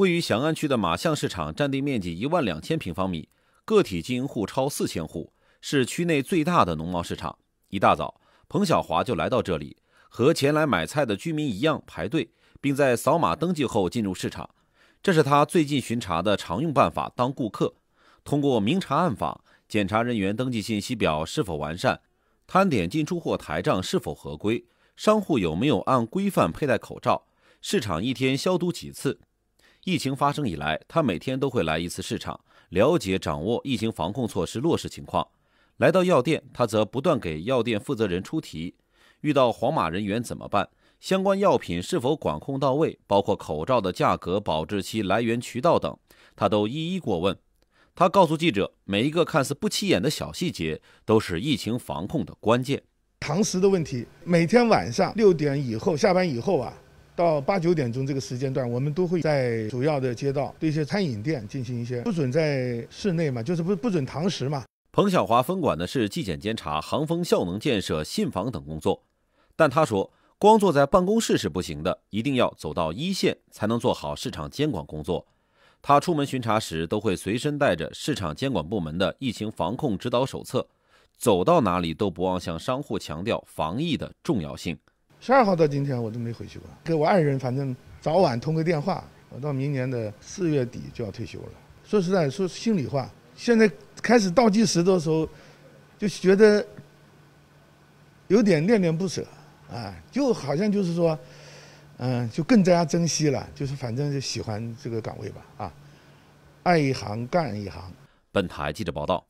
位于翔安区的马巷市场占地面积一万两千平方米，个体经营户超四千户，是区内最大的农贸市场。一大早，彭小华就来到这里，和前来买菜的居民一样排队，并在扫码登记后进入市场。这是他最近巡查的常用办法。当顾客通过明查暗访，检查人员登记信息表是否完善，摊点进出货台账是否合规，商户有没有按规范佩戴口罩，市场一天消毒几次。疫情发生以来，他每天都会来一次市场，了解掌握疫情防控措施落实情况。来到药店，他则不断给药店负责人出题：遇到黄码人员怎么办？相关药品是否管控到位？包括口罩的价格、保质期、来源渠道等，他都一一过问。他告诉记者，每一个看似不起眼的小细节，都是疫情防控的关键。堂食的问题，每天晚上六点以后下班以后啊。到八九点钟这个时间段，我们都会在主要的街道对一些餐饮店进行一些不准在室内嘛，就是不不准堂食嘛。彭小华分管的是纪检监察、行风效能建设、信访等工作，但他说光坐在办公室是不行的，一定要走到一线才能做好市场监管工作。他出门巡查时都会随身带着市场监管部门的疫情防控指导手册，走到哪里都不忘向商户强调防疫的重要性。十二号到今天我都没回去过，给我爱人反正早晚通个电话。我到明年的四月底就要退休了。说实在，说心里话，现在开始倒计时的时候，就觉得有点恋恋不舍啊，就好像就是说，嗯，就更加珍惜了，就是反正就喜欢这个岗位吧，啊，爱一行干一行。本台记者报道。